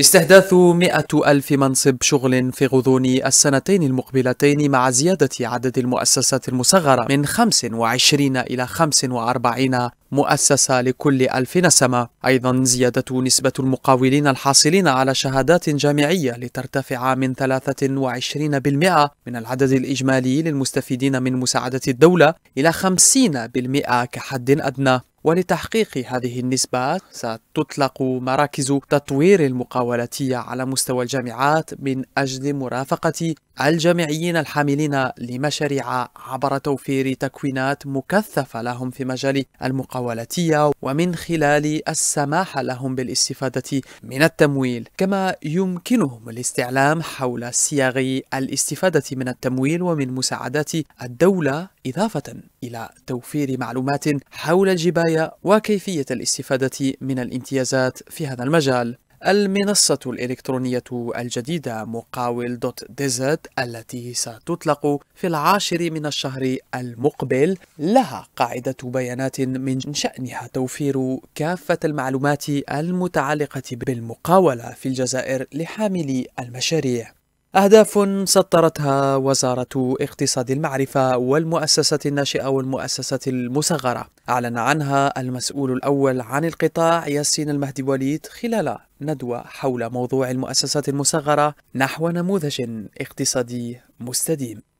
استهداف مئة ألف منصب شغل في غضون السنتين المقبلتين مع زيادة عدد المؤسسات المصغرة من 25 إلى 45 مؤسسة لكل ألف نسمة أيضا زيادة نسبة المقاولين الحاصلين على شهادات جامعية لترتفع من 23% من العدد الإجمالي للمستفيدين من مساعدة الدولة إلى 50% كحد أدنى ولتحقيق هذه النسبة ستطلق مراكز تطوير المقاولاتية على مستوى الجامعات من أجل مرافقة الجامعيين الحاملين لمشاريع عبر توفير تكوينات مكثفة لهم في مجال المقاولاتية ومن خلال السماح لهم بالاستفادة من التمويل كما يمكنهم الاستعلام حول صياغ الاستفادة من التمويل ومن مساعدات الدولة إضافة إلى توفير معلومات حول الجباية وكيفية الاستفادة من الامتيازات في هذا المجال المنصة الإلكترونية الجديدة مقاول دوت ديزرت التي ستطلق في العاشر من الشهر المقبل لها قاعدة بيانات من شأنها توفير كافة المعلومات المتعلقة بالمقاولة في الجزائر لحاملي المشاريع أهداف سطرتها وزارة اقتصاد المعرفة والمؤسسة الناشئة والمؤسسة المصغرة أعلن عنها المسؤول الأول عن القطاع ياسين المهدي وليد خلال ندوة حول موضوع المؤسسات المصغرة نحو نموذج اقتصادي مستديم